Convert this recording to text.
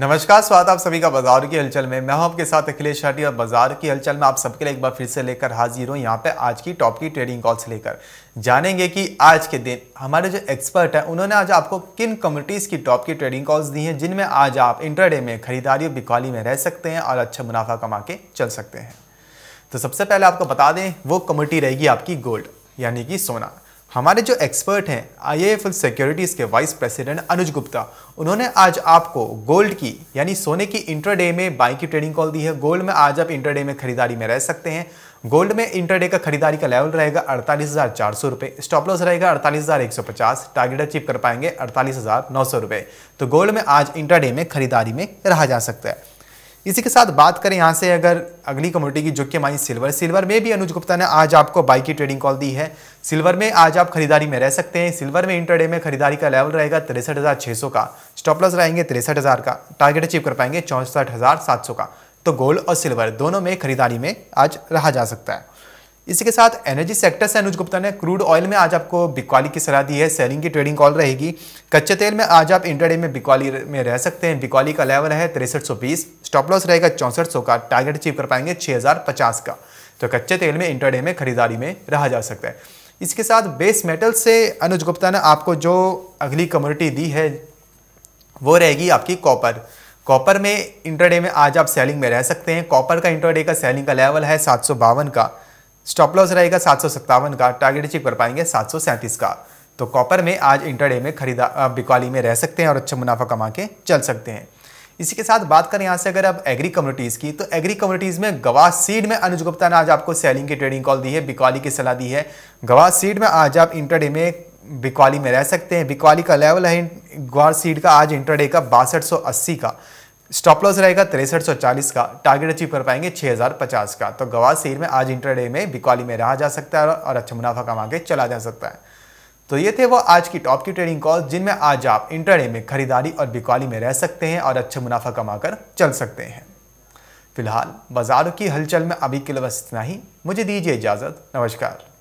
नमस्कार स्वागत आप सभी का बाजार की हलचल में मैं हूं आपके साथ अखिलेश शाटी और बाजार की हलचल में आप सबके लिए एक बार फिर से लेकर हाजिर हूं यहां पे आज की टॉप की ट्रेडिंग कॉल्स लेकर जानेंगे कि आज के दिन हमारे जो एक्सपर्ट हैं उन्होंने आज आपको किन कम्युनिटीज़ की टॉप की ट्रेडिंग कॉल्स दी हैं जिनमें आज आप इंटरडे में खरीदारी और बिकवाली में रह सकते हैं और अच्छा मुनाफा कमा के चल सकते हैं तो सबसे पहले आपको बता दें वो कम्युनिटी रहेगी आपकी गोल्ड यानी कि सोना हमारे जो एक्सपर्ट हैं आईएएफएल सिक्योरिटीज़ के वाइस प्रेसिडेंट अनुज गुप्ता उन्होंने आज आपको गोल्ड की यानी सोने की इंटरडे में बाइक की ट्रेडिंग कॉल दी है गोल्ड में आज आप इंटरडे में खरीदारी में रह सकते हैं गोल्ड में इंटरडे का खरीदारी का लेवल रहेगा अड़तालीस हज़ार चार सौ रुपये स्टॉप लॉस रहेगा अड़तालीस हज़ार एक सौ पचास टारगेट अचीव कर पाएंगे अड़तालीस हज़ार नौ सौ रुपये तो गोल्ड में आज इंटरडे में खरीदारी में रहा जा सकता है इसी के साथ बात करें यहाँ से अगर अगली कम्युनिटी की जो कि हमारी सिल्वर सिल्वर में भी अनुज गुप्ता ने आज आपको बाई की ट्रेडिंग कॉल दी है सिल्वर में आज आप खरीदारी में रह सकते हैं सिल्वर में इंटरडे में खरीदारी का लेवल रहेगा तिरसठ हज़ार छः सौ का स्टॉपलस रहेंगे तिरसठ हज़ार का टारगेट अचीव कर पाएंगे चौंसठ हज़ार सात सौ का तो गोल्ड और सिल्वर दोनों में खरीदारी में आज रहा जा सकता है इसी के साथ एनर्जी सेक्टर से अनुज गुप्ता ने क्रूड ऑयल में आज आपको बिकवाली की सलाह दी है सेलिंग की ट्रेडिंग कॉल रहेगी कच्चे तेल में आज आप इंटरडे में बिकवाली में रह सकते हैं बिकवाली का लेवल है तिरसठ सौ बीस स्टॉप लॉस रहेगा चौंसठ सौ का टारगेट अचीव कर पाएंगे छः हज़ार पचास का तो कच्चे तेल में इंटरडे में खरीदारी में रहा जा सकता है इसके साथ बेस मेटल से अनुज गुप्ता ने आपको जो अगली कम्युनिटी दी है वो रहेगी आपकी कॉपर कॉपर में इंटरडे में आज आप सेलिंग में रह सकते हैं कॉपर का इंटरडे का सेलिंग का लेवल है सात का स्टॉप लॉस रहेगा सात सत्तावन का टारगेट चेक कर पाएंगे सात सैंतीस का तो कॉपर में आज इंटरडे में खरीदा बिकवाली में रह सकते हैं और अच्छा मुनाफा कमा के चल सकते हैं इसी के साथ बात करें यहाँ से अगर आप एग्री कम्युनिटीज़ की तो एग्री कम्युनिटीज़ में गवा सीड में अनुज गुप्ता ने आज आपको सेलिंग की ट्रेडिंग कॉल दी है बिकवाली की सलाह दी है गवा सीड में आज आप इंटरडे में बिकवाली में रह सकते हैं बिकवाली का लेवल है ग्वार सीड का आज इंटरडे का बासठ का स्टॉप लॉस रहेगा तिरसठ सौ चालीस का टारगेट अचीव कर पाएंगे 6050 का तो गवाह शेयर में आज इंटरडे में बिकवाली में रहा जा सकता है और अच्छा मुनाफा कमा के चला जा सकता है तो ये थे वो आज की टॉप की ट्रेडिंग कॉल जिनमें आज आप इंटरडे में खरीदारी और बिकवाली में रह सकते हैं और अच्छा मुनाफा कमाकर चल सकते हैं फिलहाल बाजारों की हलचल में अभी के लिए बस इतना ही मुझे दीजिए इजाज़त नमस्कार